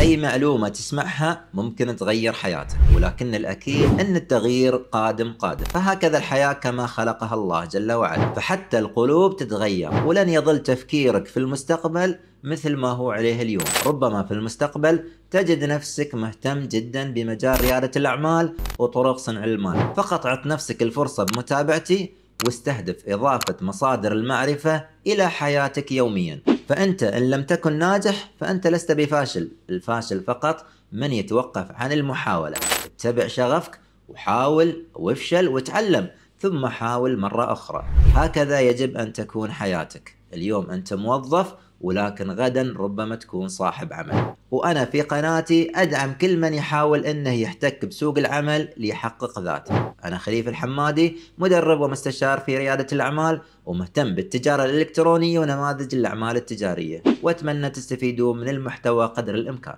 أي معلومة تسمعها ممكن تغير حياتك ولكن الأكيد أن التغيير قادم قادم فهكذا الحياة كما خلقها الله جل وعلا فحتى القلوب تتغير ولن يظل تفكيرك في المستقبل مثل ما هو عليه اليوم ربما في المستقبل تجد نفسك مهتم جدا بمجال ريادة الأعمال وطرق صنع المال فقط عط نفسك الفرصة بمتابعتي واستهدف إضافة مصادر المعرفة إلى حياتك يوميا فأنت إن لم تكن ناجح فأنت لست بفاشل الفاشل فقط من يتوقف عن المحاولة اتبع شغفك وحاول وافشل وتعلم ثم حاول مرة أخرى هكذا يجب أن تكون حياتك اليوم أنت موظف ولكن غدا ربما تكون صاحب عمل وأنا في قناتي أدعم كل من يحاول أنه يحتك بسوق العمل ليحقق ذاته أنا خليف الحمادي مدرب ومستشار في ريادة الأعمال ومهتم بالتجارة الإلكترونية ونماذج الأعمال التجارية وأتمنى تستفيدون من المحتوى قدر الإمكان